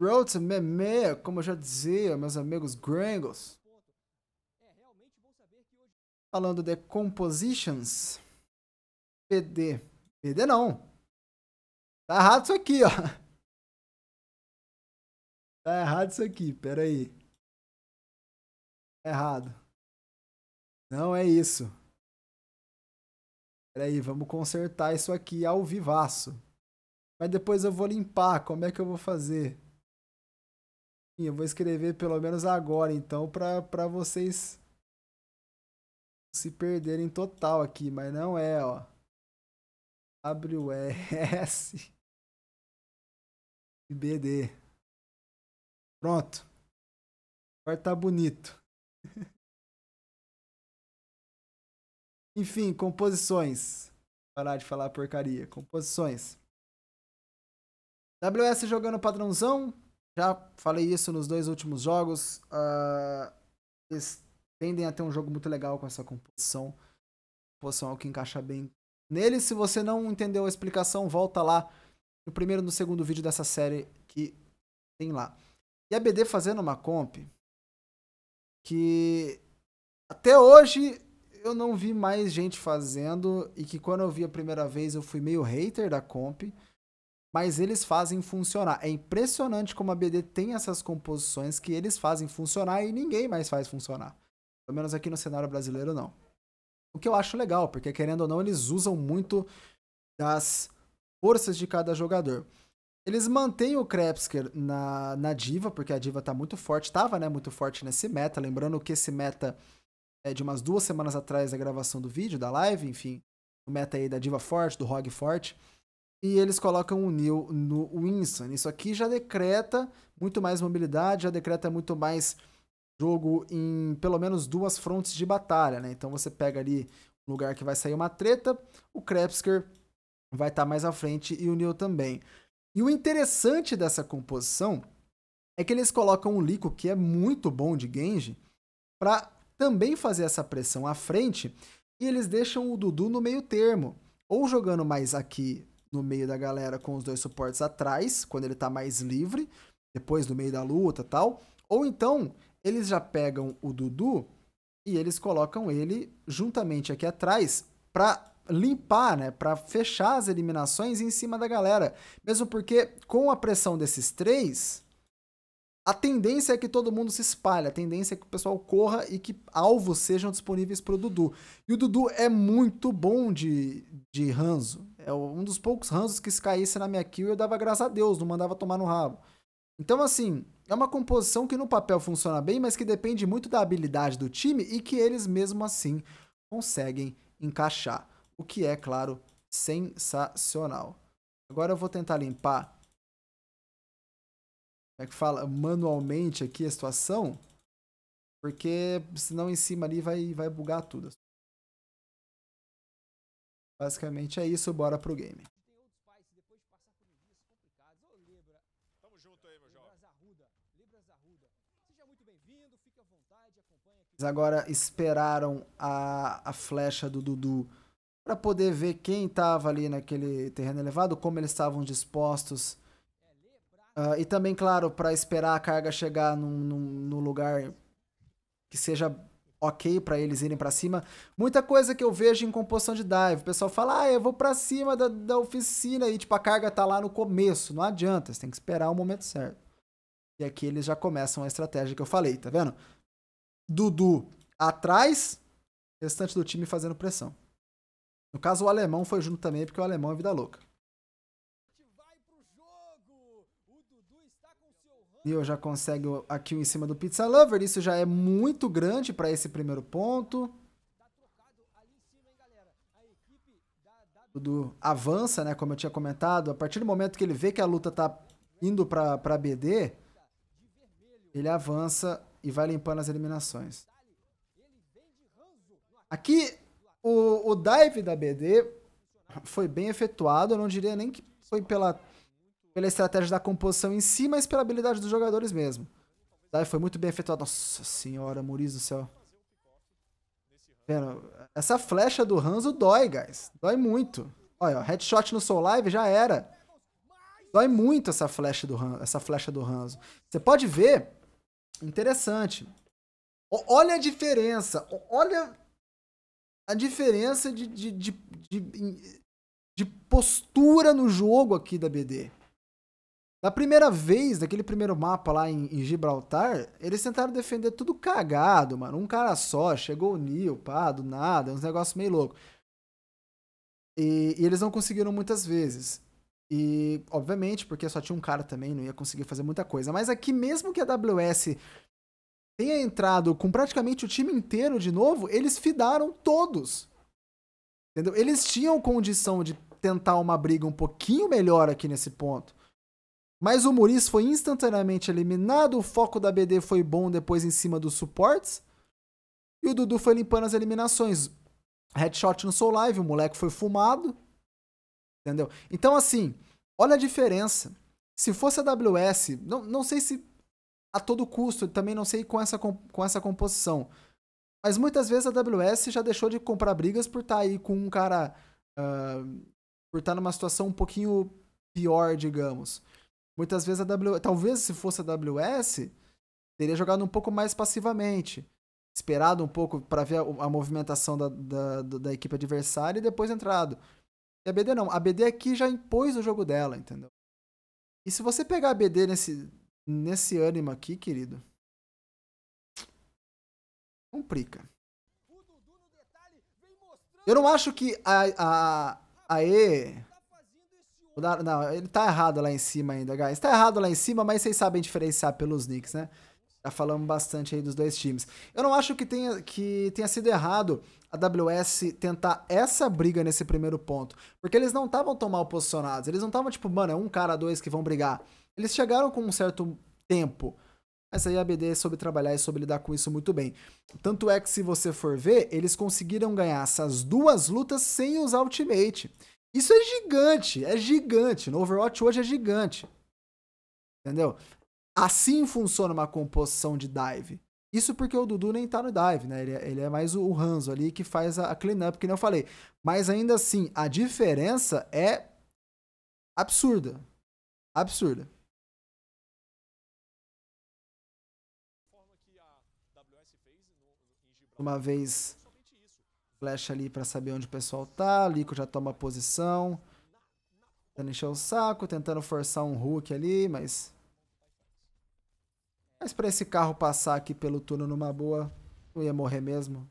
Road Meme, como eu já dizia, meus amigos gringos. Falando de compositions. PD. PD não. Tá errado isso aqui, ó. Tá errado isso aqui, pera aí. Tá errado. Não é isso. Pera aí, vamos consertar isso aqui ao vivaço. Mas depois eu vou limpar, como é que eu vou fazer? E eu vou escrever pelo menos agora, então, pra, vocês se perderem total aqui, mas não é, ó. WS e BD. Pronto. Agora tá bonito. Enfim, composições. Parar de falar porcaria. Composições. WS jogando padrãozão. Já tá? falei isso nos dois últimos jogos. Uh, eles tendem a ter um jogo muito legal com essa composição. Composição é o que encaixa bem nele. Se você não entendeu a explicação, volta lá no primeiro e no segundo vídeo dessa série que tem lá. E a BD fazendo uma comp que até hoje eu não vi mais gente fazendo e que quando eu vi a primeira vez eu fui meio hater da comp mas eles fazem funcionar. É impressionante como a BD tem essas composições que eles fazem funcionar e ninguém mais faz funcionar. Pelo menos aqui no cenário brasileiro, não. O que eu acho legal, porque querendo ou não, eles usam muito das forças de cada jogador. Eles mantêm o Krebsker na, na diva, porque a diva tá muito forte, tava né, muito forte nesse meta. Lembrando que esse meta é de umas duas semanas atrás da gravação do vídeo, da live, enfim. O meta aí da diva forte, do Rog forte e eles colocam o Neil no Winston. Isso aqui já decreta muito mais mobilidade, já decreta muito mais jogo em pelo menos duas frontes de batalha, né? Então você pega ali um lugar que vai sair uma treta, o Krepsker vai estar tá mais à frente e o Neil também. E o interessante dessa composição é que eles colocam o Lico, que é muito bom de Genji, para também fazer essa pressão à frente, e eles deixam o Dudu no meio termo, ou jogando mais aqui no meio da galera com os dois suportes atrás, quando ele tá mais livre, depois no meio da luta tal. Ou então, eles já pegam o Dudu e eles colocam ele juntamente aqui atrás pra limpar, né, para fechar as eliminações em cima da galera. Mesmo porque com a pressão desses três, a tendência é que todo mundo se espalhe, a tendência é que o pessoal corra e que alvos sejam disponíveis para o Dudu. E o Dudu é muito bom de, de ranzo, é um dos poucos ranzos que se caísse na minha kill eu dava graças a Deus, não mandava tomar no rabo. Então, assim, é uma composição que no papel funciona bem, mas que depende muito da habilidade do time e que eles mesmo assim conseguem encaixar. O que é, claro, sensacional. Agora eu vou tentar limpar. Como é que fala? Manualmente aqui a situação. Porque senão em cima ali vai, vai bugar tudo. Basicamente é isso, bora pro game. Eles agora esperaram a, a flecha do Dudu para poder ver quem estava ali naquele terreno elevado, como eles estavam dispostos. Uh, e também, claro, para esperar a carga chegar num, num, num lugar que seja ok para eles irem para cima. Muita coisa que eu vejo em composição de dive, o pessoal fala, ah, eu vou para cima da, da oficina e tipo a carga tá lá no começo, não adianta, você tem que esperar o momento certo. E aqui eles já começam a estratégia que eu falei, tá vendo? Dudu atrás, restante do time fazendo pressão. No caso, o alemão foi junto também, porque o alemão é vida louca. Neil já consegue a kill em cima do Pizza Lover. Isso já é muito grande para esse primeiro ponto. Tudo avança, né? Como eu tinha comentado. A partir do momento que ele vê que a luta tá indo pra, pra BD, ele avança e vai limpando as eliminações. Aqui, o, o dive da BD foi bem efetuado. Eu não diria nem que foi pela pela estratégia da composição em si, mas pela habilidade dos jogadores mesmo. Daí Foi muito bem efetuado. Nossa senhora, Muriz do céu. Essa flecha do Hanzo dói, guys. Dói muito. Olha, ó, headshot no Soul Live já era. Dói muito essa flecha do, Ranzo. essa flecha do Hanzo. Você pode ver. Interessante. O olha a diferença. Olha a diferença de, de, de, de, de postura no jogo aqui da BD. Da primeira vez, daquele primeiro mapa lá em, em, Gibraltar, eles tentaram defender tudo cagado, mano. Um cara só, chegou o Neil, pá, do nada, uns negócios meio louco. E, e, eles não conseguiram muitas vezes. E, obviamente, porque só tinha um cara também, não ia conseguir fazer muita coisa. Mas aqui, mesmo que a AWS tenha entrado com praticamente o time inteiro de novo, eles fidaram todos. Entendeu? Eles tinham condição de tentar uma briga um pouquinho melhor aqui nesse ponto. Mas o Muris foi instantaneamente eliminado, o foco da BD foi bom depois em cima dos suportes. E o Dudu foi limpando as eliminações. Headshot no Soul Live, o moleque foi fumado. Entendeu? Então, assim, olha a diferença. Se fosse a WS, não, não sei se a todo custo, também não sei com essa, com essa composição. Mas muitas vezes a WS já deixou de comprar brigas por estar tá aí com um cara. Uh, por estar tá numa situação um pouquinho pior, digamos. Muitas vezes a AWS, talvez se fosse a AWS, teria jogado um pouco mais passivamente, esperado um pouco para ver a, a movimentação da, da, da, equipe adversária e depois entrado. E a BD não, a BD aqui já impôs o jogo dela, entendeu? E se você pegar a BD nesse, nesse ânimo aqui, querido, complica. Eu não acho que a, a, a E não, ele tá errado lá em cima ainda, guys. Tá errado lá em cima, mas vocês sabem diferenciar pelos nicks, né? Já falamos bastante aí dos dois times. Eu não acho que tenha, que tenha sido errado a WS tentar essa briga nesse primeiro ponto. Porque eles não estavam tão mal posicionados. Eles não estavam tipo, mano, é um cara, dois que vão brigar. Eles chegaram com um certo tempo. Mas aí a BD soube trabalhar e soube lidar com isso muito bem. Tanto é que, se você for ver, eles conseguiram ganhar essas duas lutas sem usar ultimate. Isso é gigante, é gigante. No Overwatch hoje é gigante. Entendeu? Assim funciona uma composição de dive. Isso porque o Dudu nem tá no dive, né? Ele, é, ele é mais o Ranzo ali que faz a, a cleanup, que não falei. Mas ainda assim, a diferença é absurda. Absurda. Uma vez Flash ali pra saber onde o pessoal tá. Lico já toma posição. Tentando encher o saco, tentando forçar um Hulk ali, mas... Mas pra esse carro passar aqui pelo túnel numa boa, não ia morrer mesmo.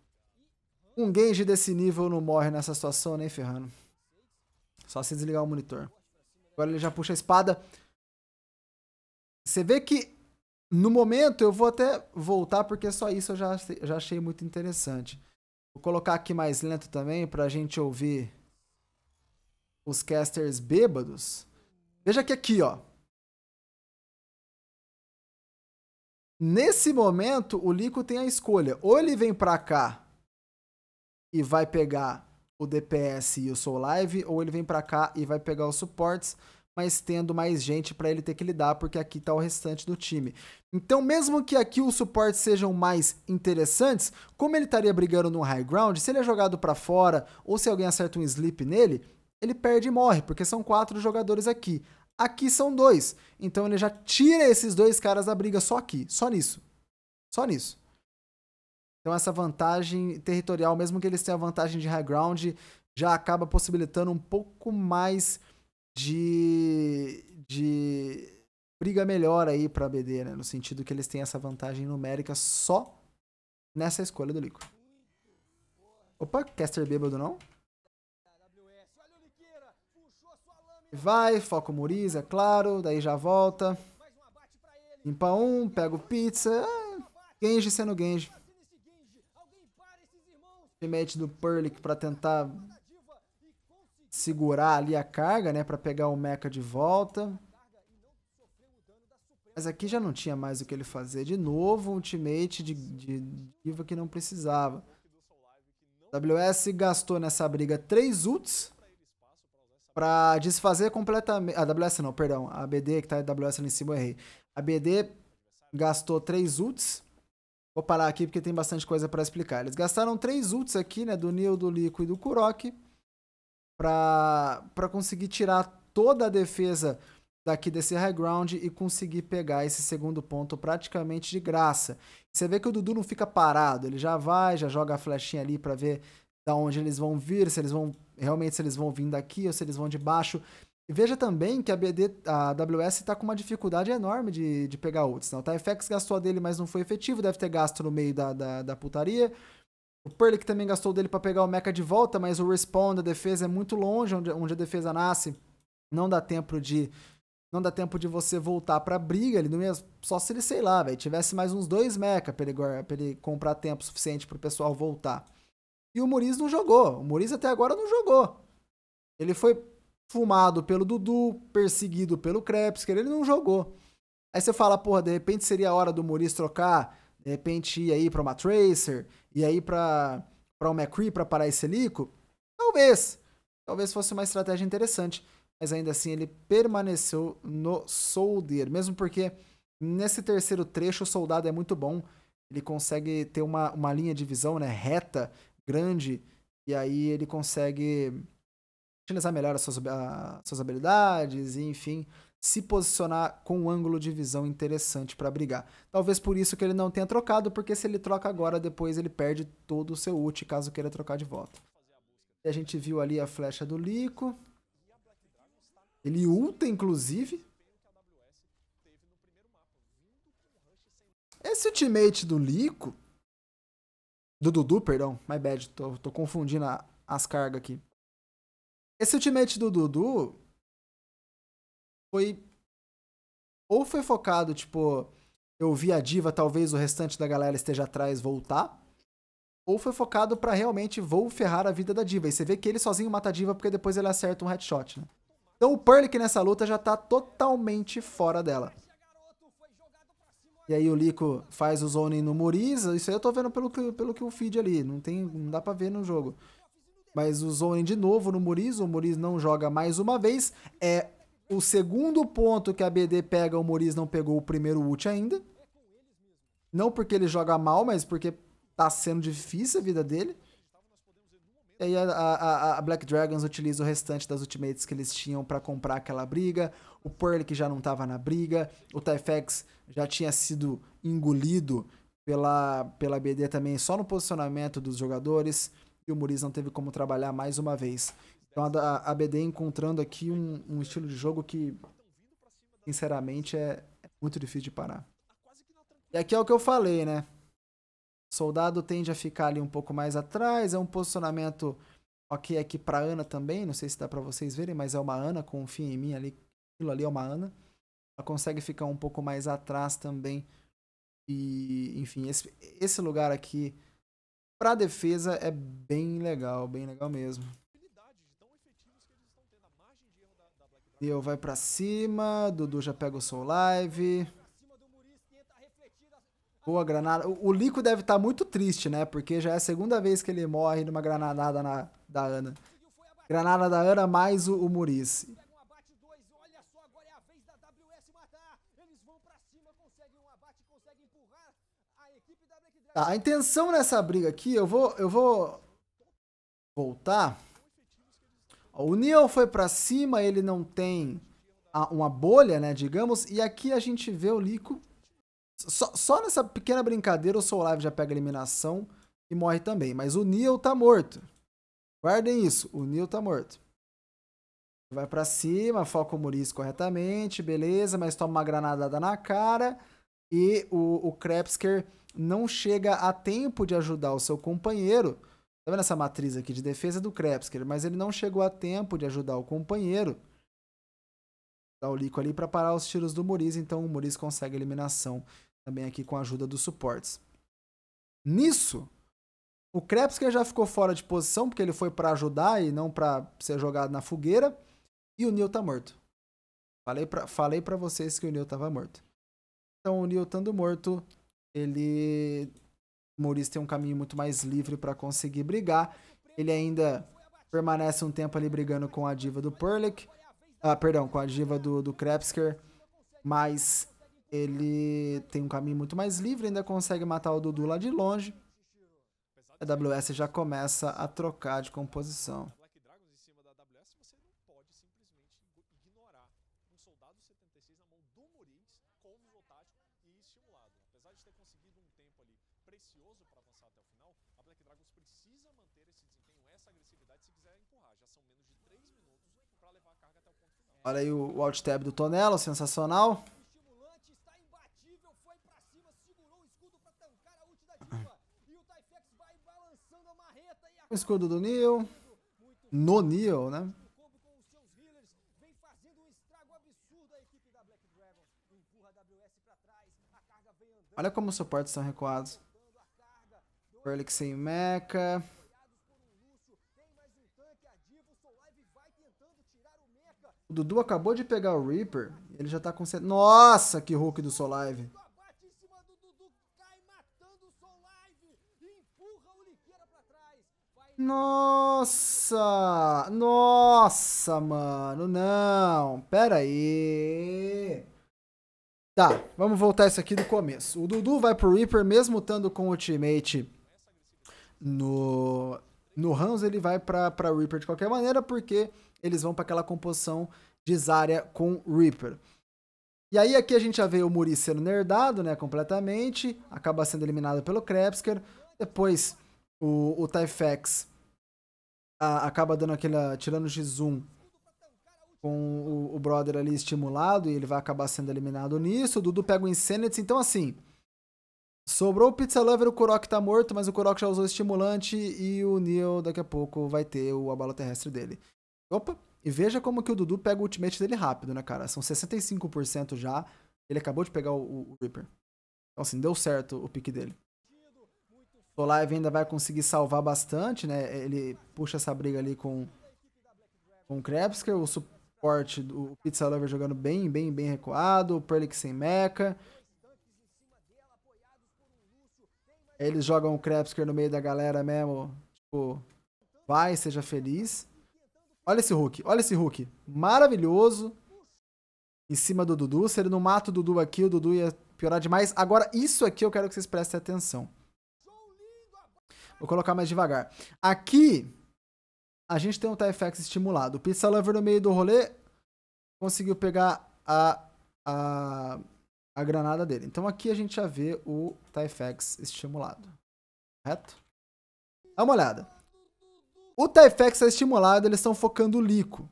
Um Genji desse nível não morre nessa situação nem né, ferrando. Só se desligar o monitor. Agora ele já puxa a espada. Você vê que no momento eu vou até voltar porque só isso eu já, já achei muito interessante. Vou colocar aqui mais lento também para a gente ouvir os casters bêbados. Veja que aqui, ó. Nesse momento, o Lico tem a escolha. Ou ele vem para cá e vai pegar o DPS e o Soul Live, ou ele vem para cá e vai pegar os suportes mas tendo mais gente para ele ter que lidar, porque aqui está o restante do time. Então, mesmo que aqui os suportes sejam mais interessantes, como ele estaria brigando no high ground, se ele é jogado para fora ou se alguém acerta um sleep nele, ele perde e morre, porque são quatro jogadores aqui. Aqui são dois. Então ele já tira esses dois caras da briga só aqui, só nisso. Só nisso. Então essa vantagem territorial, mesmo que eles tenham a vantagem de high ground, já acaba possibilitando um pouco mais de, de briga melhor aí para a BD, né? No sentido que eles têm essa vantagem numérica só nessa escolha do líquido. Opa, caster bêbado não? Vai, foca o Muriza, é claro, daí já volta. Limpa um, pega o pizza. Ah, Genji sendo Genji. Teammate do Perlick pra tentar segurar ali a carga, né, para pegar o mecha de volta. Mas aqui já não tinha mais o que ele fazer. De novo, um ultimate de, de diva que não precisava. WS gastou nessa briga 3 ults para desfazer completamente... A ah, WS não, perdão. A BD, que tá WS ali em cima, eu errei. A BD gastou 3 ults. Vou parar aqui porque tem bastante coisa para explicar. Eles gastaram 3 ults aqui, né? Do Nil, do Lico e do Kuroki para conseguir tirar toda a defesa daqui desse high ground e conseguir pegar esse segundo ponto praticamente de graça. Você vê que o Dudu não fica parado, ele já vai, já joga a flechinha ali para ver da onde eles vão vir, se eles vão realmente se eles vão vir daqui ou se eles vão de baixo. veja também que a BD, a WS está com uma dificuldade enorme de, de pegar outros. Não, o TFX gastou a dele, mas não foi efetivo, deve ter gasto no meio da, da, da putaria. O Perlick também gastou dele para pegar o Mecha de volta, mas o respawn da defesa é muito longe, onde, onde a defesa nasce. Não dá tempo de não dá tempo de você voltar pra briga, ali. Só se ele, sei lá, velho, tivesse mais uns dois mecha pra ele, pra ele comprar tempo suficiente pro pessoal voltar. E o Muriz não jogou. O Muriz até agora não jogou. Ele foi fumado pelo Dudu, perseguido pelo que ele não jogou. Aí você fala, porra, de repente seria a hora do Muriz trocar, de repente ir aí pra uma Tracer, e aí para o McCree para parar esse Lico? Talvez. Talvez fosse uma estratégia interessante. Mas ainda assim ele permaneceu no Soldier. Mesmo porque nesse terceiro trecho o soldado é muito bom. Ele consegue ter uma, uma linha de visão né, reta, grande. E aí ele consegue utilizar melhor as suas, as suas habilidades, e, enfim se posicionar com um ângulo de visão interessante para brigar. Talvez por isso que ele não tenha trocado, porque se ele troca agora, depois ele perde todo o seu ult, caso queira trocar de volta. E a gente viu ali a flecha do Lico. Ele ulta, inclusive. Esse ultimate do Lico... Do Dudu, perdão. My bad, tô, tô confundindo a, as cargas aqui. Esse ultimate do Dudu foi. Ou foi focado, tipo, eu vi a diva, talvez o restante da galera esteja atrás voltar. Ou foi focado para realmente vou ferrar a vida da diva. E você vê que ele sozinho mata a diva porque depois ele acerta um headshot, né? Então o Perlick nessa luta já tá totalmente fora dela. E aí o Lico faz o zone no Muriza. Isso aí eu tô vendo pelo, pelo que o feed ali. Não, tem, não dá pra ver no jogo. Mas o zone de novo no Muriz, O Muriz não joga mais uma vez. É o segundo ponto que a BD pega, o Moriz não pegou o primeiro ult ainda. Não porque ele joga mal, mas porque tá sendo difícil a vida dele. E aí a, a, a Black Dragons utiliza o restante das ultimates que eles tinham para comprar aquela briga. O Pearl que já não tava na briga. O Tyfex já tinha sido engolido pela, pela BD também só no posicionamento dos jogadores que o Muriz não teve como trabalhar mais uma vez. Então a, BD encontrando aqui um, um estilo de jogo que, sinceramente, é, é muito difícil de parar. E aqui é o que eu falei, né? soldado tende a ficar ali um pouco mais atrás, é um posicionamento ok aqui para Ana também, não sei se dá para vocês verem, mas é uma Ana, fim em mim ali, aquilo ali é uma Ana. Ela consegue ficar um pouco mais atrás também. E, enfim, esse, esse lugar aqui para defesa é bem legal, bem legal mesmo. Deu, vai para cima, Dudu já pega o Soul Live. Boa granada. O, Lico deve estar tá muito triste, né? Porque já é a segunda vez que ele morre numa granadada na, da Ana. Granada da Ana mais o, o Murice a intenção nessa briga aqui, eu vou, eu vou voltar. o Neil foi para cima, ele não tem a, uma bolha, né, digamos. E aqui a gente vê o Lico. Só, só nessa pequena brincadeira o Soul Live já pega eliminação e morre também. Mas o Neil tá morto. Guardem isso, o Neil tá morto. Vai para cima, foca o Muris corretamente, beleza, mas toma uma granada na cara. E o, o não chega a tempo de ajudar o seu companheiro. Tá vendo essa matriz aqui de defesa do Krebsker? Mas ele não chegou a tempo de ajudar o companheiro. Dá o Lico ali para parar os tiros do Muriz, então o Muriz consegue eliminação também aqui com a ajuda dos suportes. Nisso, o Krebsker já ficou fora de posição, porque ele foi para ajudar e não para ser jogado na fogueira. E o Neil tá morto. Falei para falei pra vocês que o Neil tava morto. Então, o Neil estando morto, ele Maurício tem um caminho muito mais livre para conseguir brigar. Ele ainda permanece um tempo ali brigando com a diva do Perlick. Ah, perdão, com a diva do, do Krepsker. Mas ele tem um caminho muito mais livre, ainda consegue matar o Dudu lá de longe. A WS já começa a trocar de composição. Olha aí o, o alt tab do Tonelo, sensacional. O escudo do Neil. No Neil, né? Olha como os suportes são recuados. Perlix sem mecha. O Dudu acabou de pegar o Reaper. Ele já tá com... Nossa, que Hulk do Solive! Nossa! Nossa, mano, não. Pera aí. Tá, vamos voltar isso aqui do começo. O Dudu vai pro Reaper, mesmo estando com o teammate no, no Hans, ele vai pra, pra Reaper de qualquer maneira, porque eles vão para aquela composição de Zarya com Reaper. E aí aqui a gente já vê o Muri sendo nerdado, né, completamente, acaba sendo eliminado pelo Krebsker, depois o, o Typhex a, acaba dando aquela, tirando o X1 com o, o, brother ali estimulado e ele vai acabar sendo eliminado nisso, o Dudu pega o Insanity, então assim, sobrou o Pizza Lover, o Kurok tá morto, mas o Kurok já usou o estimulante e o Neo daqui a pouco vai ter o abalo terrestre dele. Opa! E veja como que o Dudu pega o ultimate dele rápido, né, cara? São 65% já. Ele acabou de pegar o, o Reaper. Então, assim, deu certo o pique dele. O Live ainda vai conseguir salvar bastante, né? Ele puxa essa briga ali com, com o Krebsker, o suporte do Pizza Lover jogando bem, bem, bem recuado, o Perlick sem mecha. Eles jogam o Krebsker no meio da galera mesmo, tipo, vai, seja feliz. Olha esse Hulk, olha esse Hulk. Maravilhoso. Em cima do Dudu. Se ele não mata o Dudu aqui, o Dudu ia piorar demais. Agora, isso aqui eu quero que vocês prestem atenção. Vou colocar mais devagar. Aqui, a gente tem um TFX estimulado. O Pizza Lover no meio do rolê conseguiu pegar a, a, a granada dele. Então aqui a gente já vê o TFX estimulado. Correto? Dá uma olhada. O TypeFX é estimulado, eles estão focando o Lico.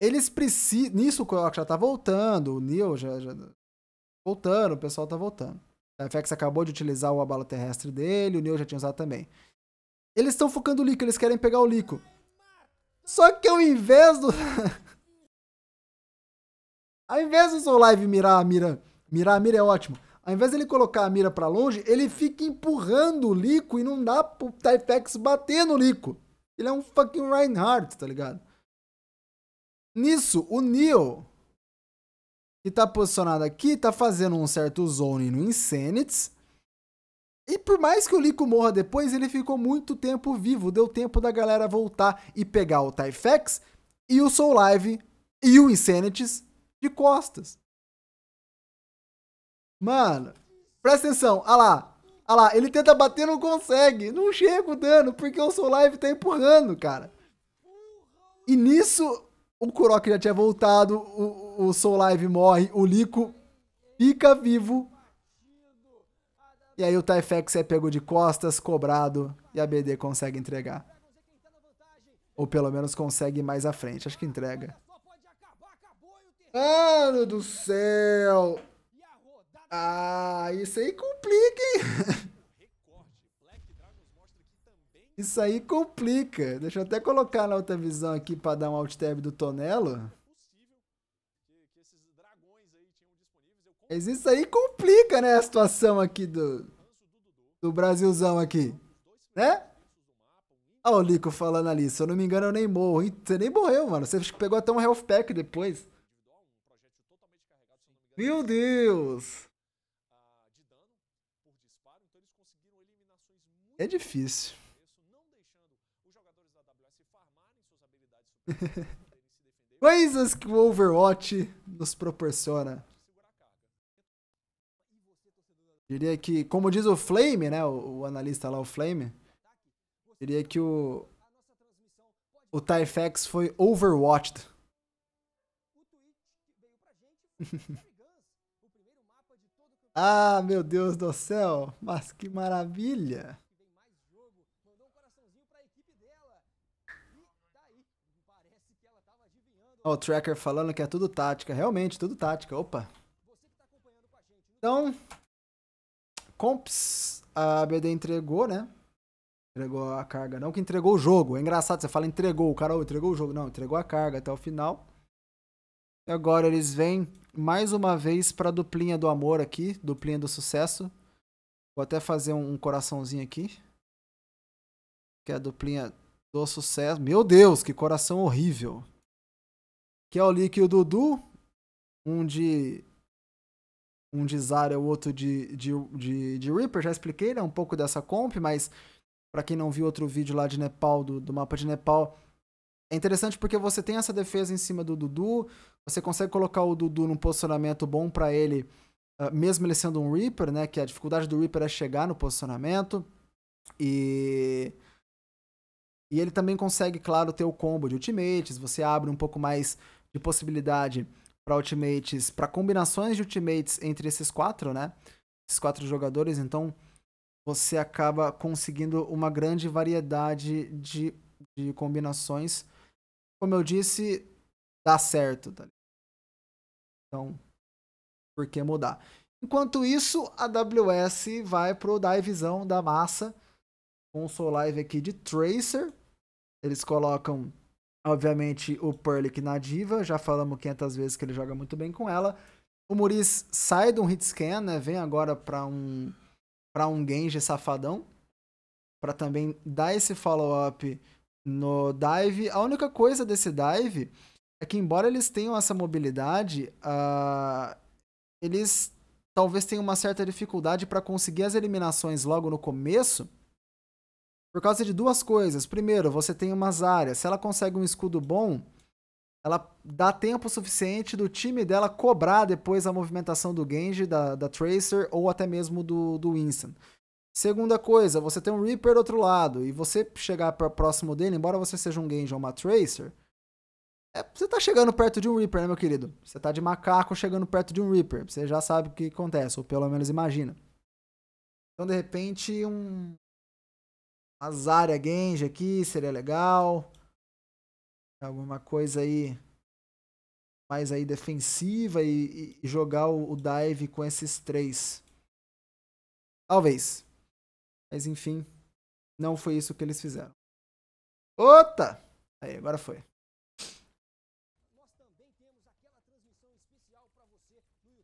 Eles precisam. Nisso o Coyote já tá voltando, o Neil já, já. Voltando, o pessoal tá voltando. O TypeFX acabou de utilizar o abalo terrestre dele, o Neil já tinha usado também. Eles estão focando o Lico, eles querem pegar o Lico. Só que ao invés do. ao invés do seu live mirar a mira. Mirar a mira é ótimo. Ao invés de ele colocar a mira para longe, ele fica empurrando o Lico e não dá pro Typex bater no Lico. Ele é um fucking Reinhardt, tá ligado? Nisso, o Neo, que tá posicionado aqui, tá fazendo um certo zone no Insanity. E por mais que o Lico morra depois, ele ficou muito tempo vivo. Deu tempo da galera voltar e pegar o Typhex e o Soul Live e o Insanity de costas. Mano, presta atenção. Olha lá. Olha lá, ele tenta bater, não consegue. Não chega o dano, porque o Soul Live tá empurrando, cara. E nisso, o Kurok já tinha voltado, o, o Soul Live morre, o Lico fica vivo. E aí o Tyfex é pego de costas, cobrado, e a BD consegue entregar. Ou pelo menos consegue mais à frente. Acho que entrega. Mano do céu! Ah, isso aí complica, hein? Isso aí complica. Deixa eu até colocar na outra visão aqui para dar um alt tab do Tonelo. Mas isso aí complica, né, a situação aqui do, do Brasilzão aqui, né? Olha o Lico falando ali, se eu não me engano eu nem morro. você nem morreu, mano, você pegou até um health pack depois. Meu Deus! É difícil. Coisas que o Overwatch nos proporciona. Diria que, como diz o Flame, né? O, o analista lá, o Flame. Diria que o. O Tyfex foi overwatched. ah, meu Deus do céu! Mas que maravilha! Ó, o Tracker falando que é tudo tática. Realmente, tudo tática. Opa. Então, comps, a BD entregou, né? Entregou a carga. Não que entregou o jogo. É engraçado, você fala entregou. O cara oh, entregou o jogo. Não, entregou a carga até o final. E agora eles vêm mais uma vez pra duplinha do amor aqui. Duplinha do sucesso. Vou até fazer um coraçãozinho aqui. Que é a duplinha do sucesso. Meu Deus, que coração horrível que é o Lick e o Dudu, um de um de e o outro de, de, de, de Reaper, já expliquei, né, um pouco dessa comp, mas para quem não viu outro vídeo lá de Nepal, do, do mapa de Nepal, é interessante porque você tem essa defesa em cima do Dudu, você consegue colocar o Dudu num posicionamento bom para ele, ah, mesmo ele sendo um Reaper, né, que a dificuldade do Reaper é chegar no posicionamento, e... E ele também consegue, claro, ter o combo de ultimates, você abre um pouco mais de possibilidade para ultimates, para combinações de ultimates entre esses quatro, né? Esses quatro jogadores, então você acaba conseguindo uma grande variedade de, de combinações. Como eu disse, dá certo, tá? Então, por que mudar? Enquanto isso, a AWS vai pro Divisão da Massa, com o live aqui de Tracer. Eles colocam Obviamente, o Perlick na diva, já falamos 500 vezes que ele joga muito bem com ela. O Muris sai de um hit scan, né? Vem agora para um para um Genji safadão, para também dar esse follow-up no dive. A única coisa desse dive é que embora eles tenham essa mobilidade, uh, eles talvez tenham uma certa dificuldade para conseguir as eliminações logo no começo, por causa de duas coisas. Primeiro, você tem umas áreas. Se ela consegue um escudo bom, ela dá tempo suficiente do time dela cobrar depois a movimentação do Genji, da, da Tracer ou até mesmo do, do Winston. Segunda coisa, você tem um Reaper do outro lado e você chegar pra, próximo dele, embora você seja um Genji ou uma Tracer, é, você tá chegando perto de um Reaper, né, meu querido? Você tá de macaco chegando perto de um Reaper. Você já sabe o que acontece, ou pelo menos imagina. Então, de repente, um, Azaria é Genji aqui, seria legal. Alguma coisa aí mais aí defensiva e, e jogar o, o, dive com esses três. Talvez. Mas enfim, não foi isso que eles fizeram. Ota! Aí, agora foi.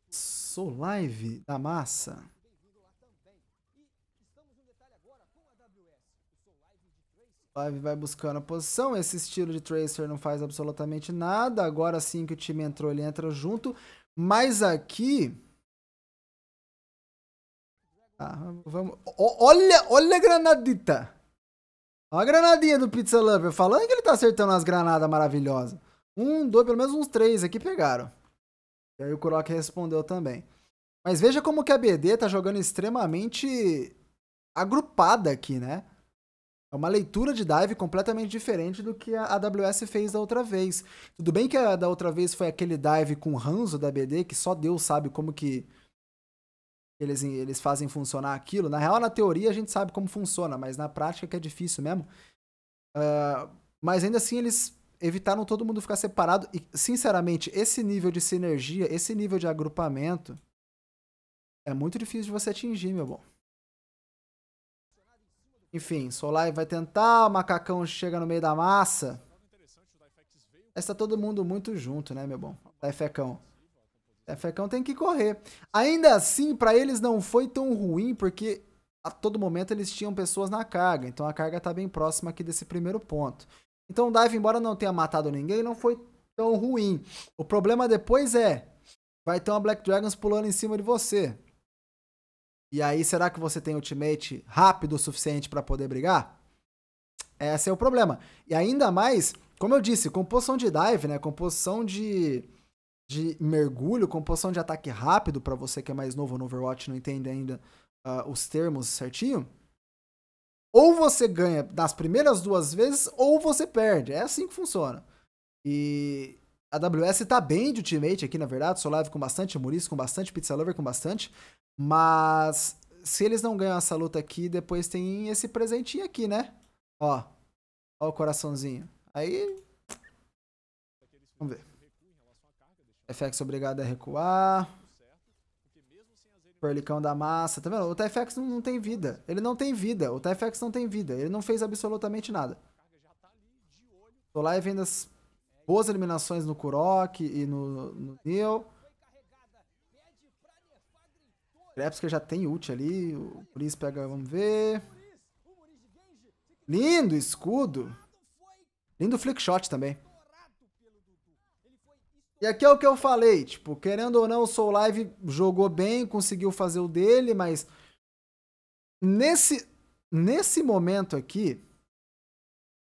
Sou live da massa. Live vai buscando a posição. Esse estilo de Tracer não faz absolutamente nada. Agora sim que o time entrou, ele entra junto. Mas aqui. Ah, vamos. O, olha, olha a granadita. Olha a granadinha do Pizza Lover. Falando que ele tá acertando as granadas maravilhosas. Um, dois, pelo menos uns três aqui pegaram. E aí o Kurok respondeu também. Mas veja como que a BD tá jogando extremamente agrupada aqui, né? É uma leitura de dive completamente diferente do que a AWS fez da outra vez. Tudo bem que a da outra vez foi aquele dive com o Hanzo da BD, que só Deus sabe como que eles, eles fazem funcionar aquilo. Na real, na teoria, a gente sabe como funciona, mas na prática que é difícil mesmo. Uh, mas ainda assim, eles evitaram todo mundo ficar separado. E, sinceramente, esse nível de sinergia, esse nível de agrupamento, é muito difícil de você atingir, meu bom. Enfim, Solai vai tentar, o Macacão chega no meio da massa. Está todo mundo muito junto, né, meu bom? Daifecão. Tá, Daifecão tá, tem que correr. Ainda assim, para eles não foi tão ruim, porque a todo momento eles tinham pessoas na carga. Então a carga está bem próxima aqui desse primeiro ponto. Então o Dive, embora não tenha matado ninguém, não foi tão ruim. O problema depois é... Vai ter uma Black Dragons pulando em cima de você. E aí, será que você tem ultimate rápido o suficiente para poder brigar? Esse é o problema. E ainda mais, como eu disse, composição de dive, né? Composição de, de mergulho, composição de ataque rápido, para você que é mais novo no Overwatch não entende ainda uh, os termos certinho. Ou você ganha das primeiras duas vezes, ou você perde. É assim que funciona. E a AWS tá bem de ultimate aqui, na verdade. Sou live com bastante, Muris, com bastante, Pizza Lover com bastante. Mas se eles não ganham essa luta aqui, depois tem esse presentinho aqui, né? Ó. Ó o coraçãozinho. Aí. Vamos ver. FX obrigado a recuar. Perlicão da massa. Tá vendo? O TFX não, tem vida. Ele não tem vida. O TFX não tem vida. Ele não fez absolutamente nada. Tô lá e vendo as boas eliminações no Kurok e no, no Neo. Greps que já tem ult ali. O Chris pega, vamos ver. Lindo escudo. Lindo flick shot também. E aqui é o que eu falei, tipo, querendo ou não, o Soul Live jogou bem, conseguiu fazer o dele, mas nesse nesse momento aqui,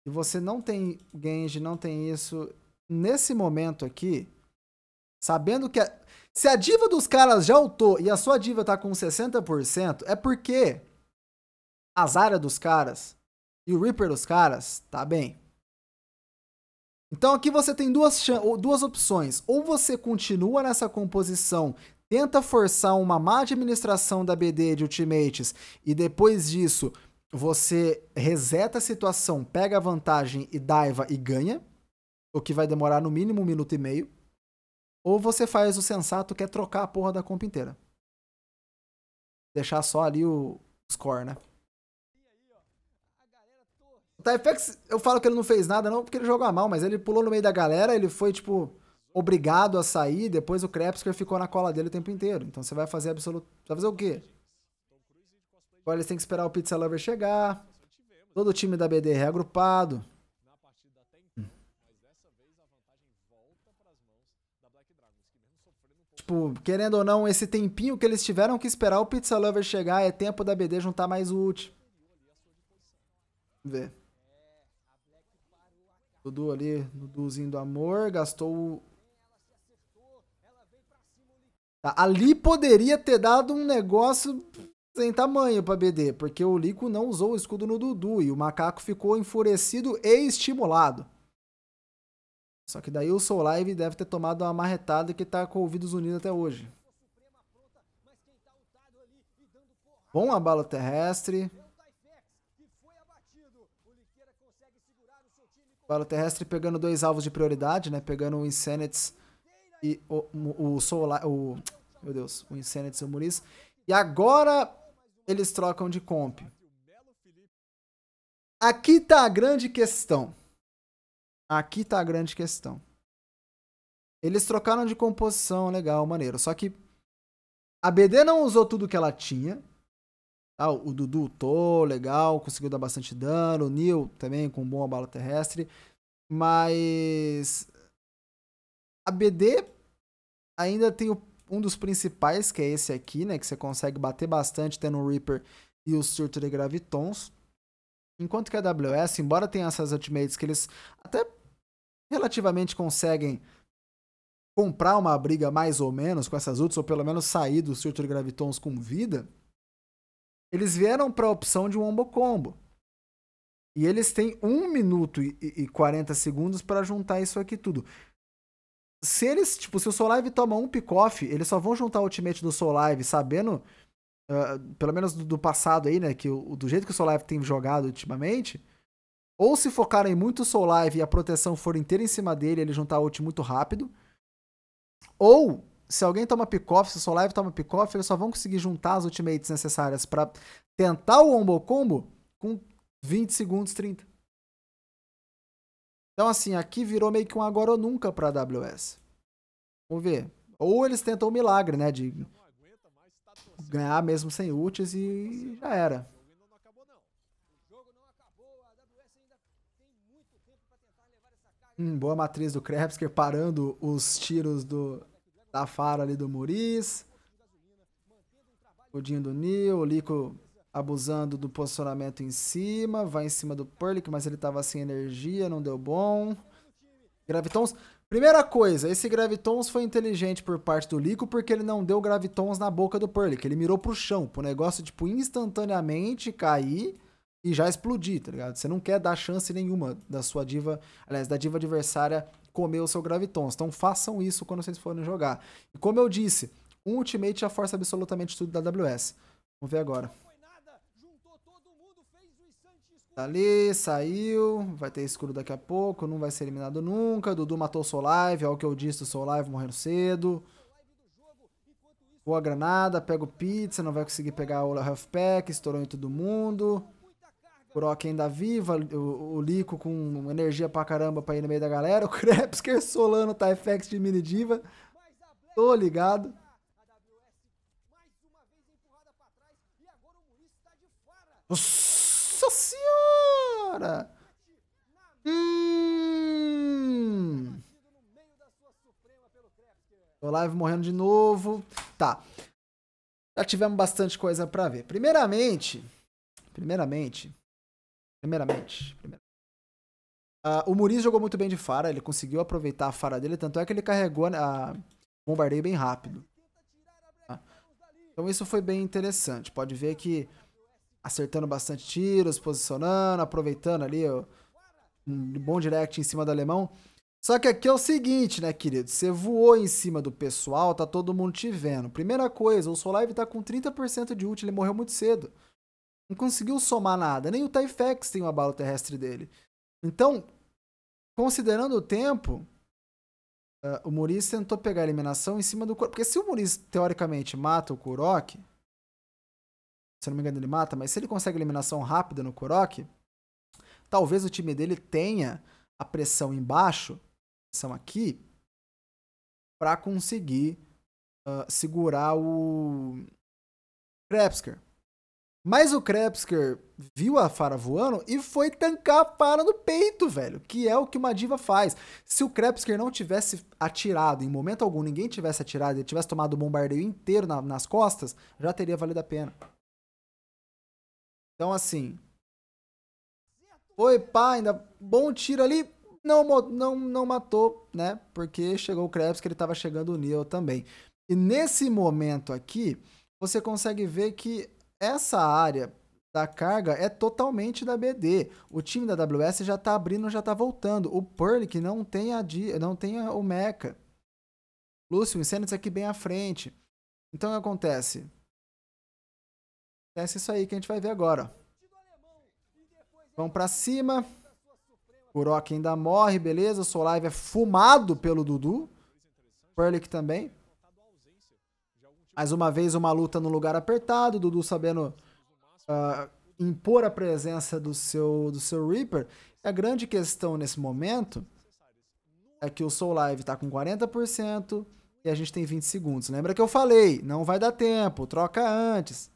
se você não tem Genji, não tem isso, nesse momento aqui, sabendo que a, se a diva dos caras já ultou e a sua diva tá com 60%, é porque a Zara dos caras e o Reaper dos caras tá bem. Então aqui você tem duas, duas opções. Ou você continua nessa composição, tenta forçar uma má administração da BD de Ultimates e depois disso você reseta a situação, pega a vantagem e daiva e ganha, o que vai demorar no mínimo um minuto e meio. Ou você faz o sensato que é trocar a porra da comp inteira. Deixar só ali o score, né? Tá, é o Typex, eu falo que ele não fez nada, não porque ele jogou mal, mas ele pulou no meio da galera, ele foi, tipo, obrigado a sair, depois o Krepsker ficou na cola dele o tempo inteiro. Então você vai fazer absoluto. Vai fazer o quê? Agora eles têm que esperar o Pizza Lover chegar. Todo o time da BD reagrupado. tipo, querendo ou não, esse tempinho que eles tiveram que esperar o Pizza Lover chegar, é tempo da BD juntar mais o ult. Vê. Dudu ali, Duduzinho do amor, gastou tá? Ali poderia ter dado um negócio sem tamanho pra BD, porque o Lico não usou o escudo no Dudu e o macaco ficou enfurecido e estimulado. Só que daí o Soul Live deve ter tomado uma marretada que tá com ouvidos unidos até hoje. Bom abalo terrestre. Abalo terrestre pegando dois alvos de prioridade, né? Pegando o Insanites e o, o, Soul Live, o Meu Deus, o Insanites e o Muris. E agora eles trocam de comp. Aqui tá a grande questão. Aqui tá a grande questão. Eles trocaram de composição, legal, maneiro. Só que a BD não usou tudo que ela tinha. Tá? O Dudu ultou, legal, conseguiu dar bastante dano. O Neil também com boa bala terrestre. Mas a BD ainda tem um dos principais, que é esse aqui, né? Que você consegue bater bastante tendo o Reaper e o surto de Gravitons. Enquanto que a AWS, embora tenha essas ultimates que eles até relativamente conseguem comprar uma briga mais ou menos com essas outras, ou pelo menos sair do surto gravitons com vida, eles vieram para a opção de um ombo combo. E eles têm 1 minuto e, 40 segundos para juntar isso aqui tudo. Se eles, tipo, se o Soul Live toma um pick-off, eles só vão juntar o ultimate do Soul Live sabendo, uh, pelo menos do, do, passado aí, né, que o, do jeito que o Soul Live tem jogado ultimamente, ou se focarem muito o Soul Live e a proteção for inteira em cima dele, ele juntar ult muito rápido. Ou, se alguém toma pick-off, se o Soul Live toma pick-off, eles só vão conseguir juntar as ultimates necessárias para tentar o combo combo com 20 segundos, 30. Então, assim, aqui virou meio que um agora ou nunca pra AWS. Vamos ver. Ou eles tentam o um milagre, né? De ganhar mesmo sem ults e já era. Hum, boa matriz do Krebsker parando os tiros do da Fara ali do Muriz. dinho do Nil, o Lico abusando do posicionamento em cima, vai em cima do Perlick, mas ele tava sem energia, não deu bom. Gravitons. Primeira coisa, esse Gravitons foi inteligente por parte do Lico porque ele não deu Gravitons na boca do Perlick. Ele mirou pro chão, pro negócio, tipo, instantaneamente cair e já explodir, tá ligado? Você não quer dar chance nenhuma da sua diva, aliás, da diva adversária comer o seu Gravitons. Então façam isso quando vocês forem jogar. E como eu disse, um ultimate já é força absolutamente tudo da AWS. Vamos ver agora. Tá ali, saiu, vai ter escuro daqui a pouco, não vai ser eliminado nunca. Dudu matou o Soul Live, é o que eu disse, do Soul Live morrendo cedo. Boa granada, pega o pizza, não vai conseguir pegar o half pack, estourou em todo mundo. Brock ainda viva, o, o Lico com energia pra caramba pra ir no meio da galera, o Krepsker solando o tá, de mini diva. Tô ligado. Nossa senhora! Hum. Tô live morrendo de novo. Tá. Já tivemos bastante coisa para ver. Primeiramente, primeiramente, Primeiramente. primeiramente. Uh, o Muriz jogou muito bem de Fara, ele conseguiu aproveitar a Fara dele, tanto é que ele carregou né, a, bombardeio bem rápido. Tá? Então isso foi bem interessante. Pode ver que acertando bastante tiros, posicionando, aproveitando ali um bom direct em cima do alemão. Só que aqui é o seguinte, né, querido? Você voou em cima do pessoal, tá todo mundo te vendo. Primeira coisa, o Solive tá com 30% de ult, ele morreu muito cedo. Não conseguiu somar nada. Nem o Tyfex tem o abalo terrestre dele. Então, considerando o tempo, uh, o Muris tentou pegar a eliminação em cima do Kurok. Porque se o Muris, teoricamente, mata o Kurok, se eu não me engano ele mata, mas se ele consegue eliminação rápida no Kurok, talvez o time dele tenha a pressão embaixo, pressão aqui, para conseguir uh, segurar o Krebsker mas o Krebsker viu a Fara voando e foi tancar a Fara no peito, velho. Que é o que uma diva faz. Se o Krebsker não tivesse atirado, em momento algum, ninguém tivesse atirado, ele tivesse tomado o bombardeio inteiro na, nas costas, já teria valido a pena. Então, assim. Foi, pá, ainda bom tiro ali. Não, não, não matou, né? Porque chegou o Krebs, que ele tava chegando o Neil também. E nesse momento aqui, você consegue ver que essa área da carga é totalmente da BD. O time da AWS já está abrindo, já está voltando. O Pearl que não tem a não tem a, o Mecha. Lucian Senators aqui bem à frente. Então o que acontece? Acontece isso aí que a gente vai ver agora. Vão para cima. Kurok ainda morre, beleza. O Solive é fumado pelo Dudu. Perlick também. Mais uma vez, uma luta no lugar apertado, Dudu sabendo uh, impor a presença do seu, do seu Reaper. a grande questão nesse momento é que o Soul Live tá com 40% e a gente tem 20 segundos. Lembra que eu falei, não vai dar tempo, troca antes.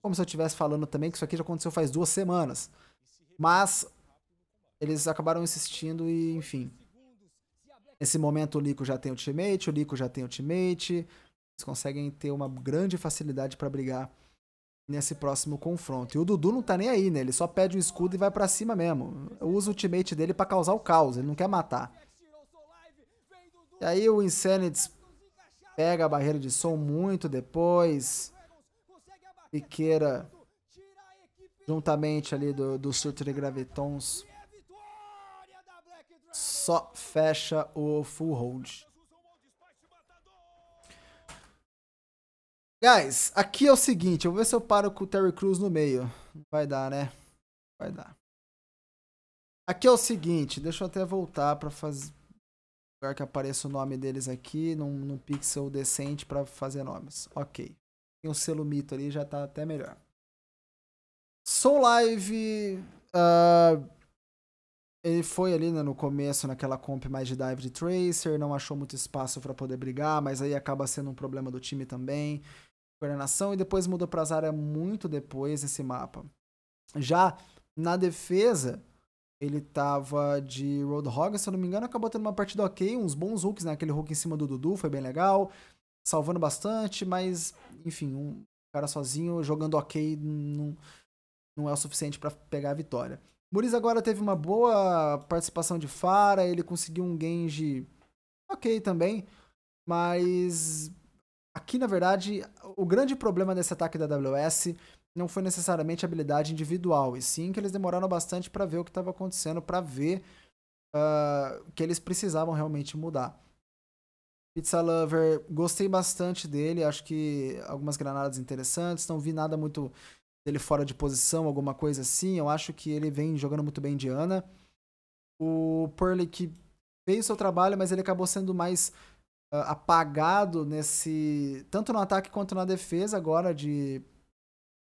Como se eu estivesse falando também que isso aqui já aconteceu faz duas semanas. Mas eles acabaram insistindo e, enfim. Nesse momento o Lico já tem ultimate, o Lico já tem ultimate, eles conseguem ter uma grande facilidade para brigar nesse próximo confronto. E o Dudu não tá nem aí, né? Ele só pede o escudo e vai para cima mesmo. Usa o ultimate dele para causar o caos, ele não quer matar. E aí o Insanity pega a barreira de som muito depois. Piqueira juntamente ali do, do surto de gravitons só fecha o full hold. Guys, aqui é o seguinte, eu vou ver se eu paro com o Terry Cruz no meio. Vai dar, né? Vai dar. Aqui é o seguinte, deixa eu até voltar para fazer lugar que apareça o nome deles aqui, num, num pixel decente para fazer nomes. OK. Tem um selo mito ali, já tá até melhor. Soul Live uh, ele foi ali né, no começo naquela comp mais de dive de Tracer, não achou muito espaço para poder brigar, mas aí acaba sendo um problema do time também coordenação e depois mudou para Zara muito depois esse mapa. Já na defesa, ele tava de Roadhog, se eu não me engano, acabou tendo uma partida ok, uns bons hooks, né? Aquele hook em cima do Dudu foi bem legal, salvando bastante, mas, enfim, um cara sozinho jogando ok não, não é o suficiente para pegar a vitória. Muriz agora teve uma boa participação de Fara, ele conseguiu um Genji ok também, mas Aqui, na verdade, o grande problema desse ataque da AWS não foi necessariamente habilidade individual, e sim que eles demoraram bastante para ver o que estava acontecendo, para ver uh, que eles precisavam realmente mudar. Pizza Lover, gostei bastante dele, acho que algumas granadas interessantes, não vi nada muito dele fora de posição, alguma coisa assim, eu acho que ele vem jogando muito bem Indiana. O Pearly que fez o seu trabalho, mas ele acabou sendo mais ah, apagado nesse. tanto no ataque quanto na defesa agora de,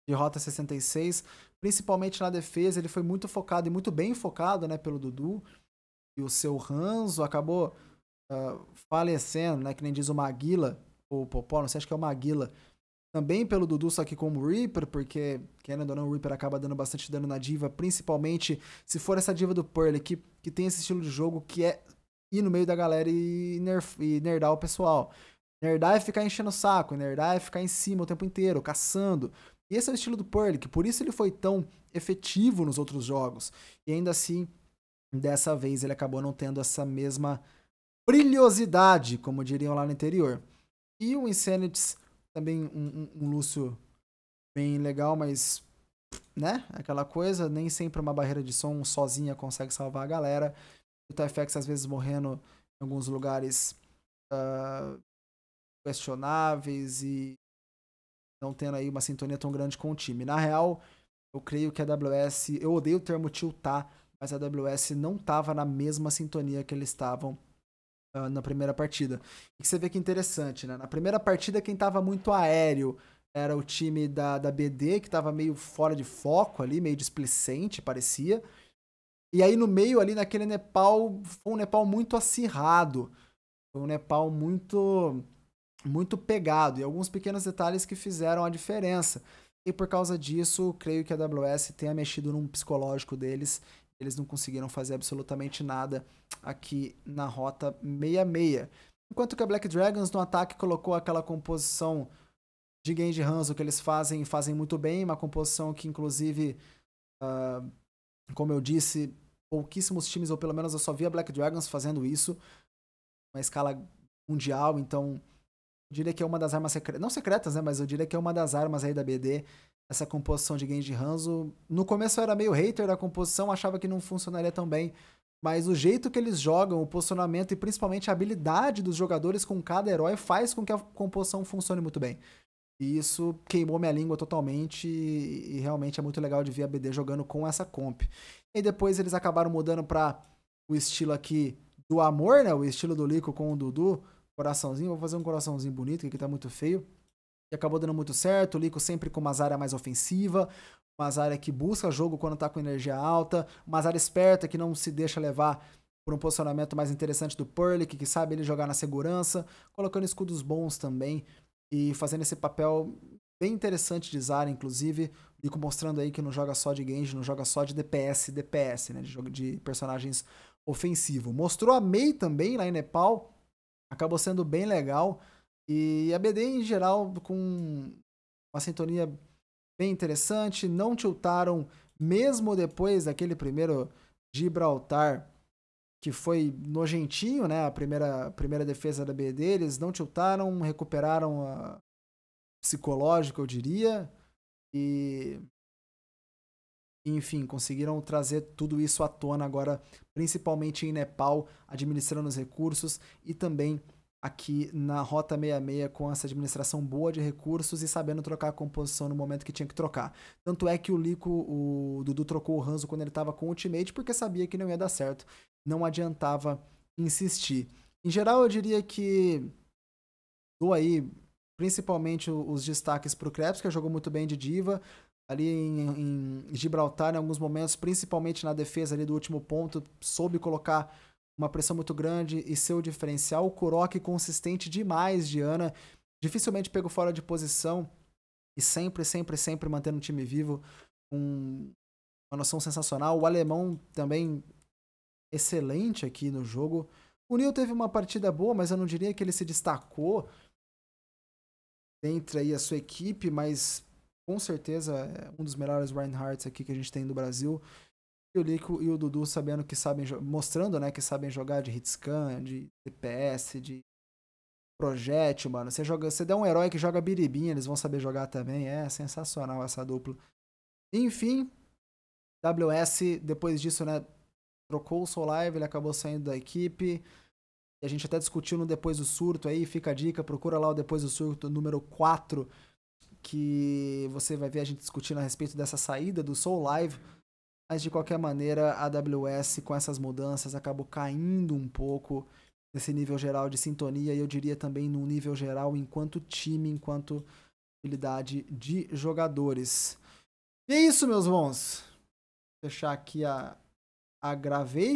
de Rota 66. Principalmente na defesa, ele foi muito focado e muito bem focado né, pelo Dudu. E o seu Ranzo acabou uh, falecendo, né? Que nem diz o Maguila, ou o Popó, não sei, acho que é o Maguila. Também pelo Dudu, só que como Reaper, porque, querendo ou não, o Reaper acaba dando bastante dano na diva, principalmente se for essa diva do Pearl que, que tem esse estilo de jogo que é ir no meio da galera e, nerf, e nerdar o pessoal. Nerdar é ficar enchendo o saco, nerdar é ficar em cima o tempo inteiro, caçando. E esse é o estilo do Perlick, que por isso ele foi tão efetivo nos outros jogos. E ainda assim, dessa vez ele acabou não tendo essa mesma brilhosidade, como diriam lá no interior. E o Insanities, também um, um, um Lúcio bem legal, mas, né? Aquela coisa, nem sempre uma barreira de som sozinha consegue salvar a galera o TFX às vezes morrendo em alguns lugares uh, questionáveis e não tendo aí uma sintonia tão grande com o time. Na real, eu creio que a AWS, eu odeio o termo tiltar, tá, mas a AWS não estava na mesma sintonia que eles estavam uh, na primeira partida. E você vê que interessante, né? Na primeira partida, quem estava muito aéreo era o time da, da BD, que estava meio fora de foco ali, meio displicente, parecia. E aí no meio ali, naquele Nepal, foi um Nepal muito acirrado. Foi um Nepal muito muito pegado e alguns pequenos detalhes que fizeram a diferença. E por causa disso, creio que a AWS tenha mexido num psicológico deles. Eles não conseguiram fazer absolutamente nada aqui na rota 66. Enquanto que a Black Dragons no ataque colocou aquela composição de Genji Hanzo que eles fazem fazem muito bem, uma composição que inclusive uh, como eu disse, pouquíssimos times, ou pelo menos eu só via Black Dragons fazendo isso, uma escala mundial, então eu diria que é uma das armas secretas, não secretas, né, mas eu diria que é uma das armas aí da BD, essa composição de Genji Hanzo. No começo eu era meio hater da composição, achava que não funcionaria tão bem, mas o jeito que eles jogam, o posicionamento e principalmente a habilidade dos jogadores com cada herói faz com que a composição funcione muito bem. E isso queimou minha língua totalmente e, e realmente é muito legal de ver a BD jogando com essa comp. E depois eles acabaram mudando para o estilo aqui do amor, né? O estilo do Lico com o Dudu. Coraçãozinho, vou fazer um coraçãozinho bonito, que aqui tá muito feio. E acabou dando muito certo. O Lico sempre com umas áreas mais ofensiva, umas áreas que busca jogo quando tá com energia alta, umas áreas esperta que não se deixa levar por um posicionamento mais interessante do Perlick, que sabe ele jogar na segurança, colocando escudos bons também e fazendo esse papel bem interessante de Zara, inclusive. Lico mostrando aí que não joga só de Genji, não joga só de DPS, DPS, né? De, jogo de personagens ofensivo. Mostrou a Mei também lá em Nepal, acabou sendo bem legal. E a BD em geral com uma sintonia bem interessante, não tiltaram mesmo depois daquele primeiro Gibraltar que foi nojentinho, né? A primeira, primeira defesa da B deles, não tiltaram, recuperaram a psicológica, eu diria. E enfim, conseguiram trazer tudo isso à tona agora, principalmente em Nepal, administrando os recursos e também aqui na Rota 66 com essa administração boa de recursos e sabendo trocar a composição no momento que tinha que trocar. Tanto é que o Lico, o Dudu trocou o Ranzo quando ele estava com o Ultimate porque sabia que não ia dar certo não adiantava insistir. Em geral, eu diria que dou aí principalmente os destaques para o Krebs, que jogou muito bem de diva, ali em, em, Gibraltar, em alguns momentos, principalmente na defesa ali do último ponto, soube colocar uma pressão muito grande e seu diferencial. O Kurok consistente demais, Diana. Dificilmente pego fora de posição e sempre, sempre, sempre mantendo o time vivo. com uma noção sensacional. O alemão também excelente aqui no jogo. O Neil teve uma partida boa, mas eu não diria que ele se destacou entre aí a sua equipe, mas com certeza é um dos melhores Reinhardts aqui que a gente tem no Brasil. E o Lico e o Dudu sabendo que sabem mostrando, né, que sabem jogar de hitscan, de DPS, de projétil, mano. Você joga, você der um herói que joga biribinha, eles vão saber jogar também. É sensacional essa dupla. Enfim, WS depois disso, né, trocou o Soul Live ele acabou saindo da equipe. E a gente até discutiu no Depois do Surto aí, fica a dica, procura lá o Depois do Surto número 4, que você vai ver a gente discutindo a respeito dessa saída do Soul Live. Mas de qualquer maneira, a AWS com essas mudanças acabou caindo um pouco nesse nível geral de sintonia e eu diria também no nível geral enquanto time, enquanto habilidade de jogadores. E é isso, meus bons. Vou fechar aqui a, agravei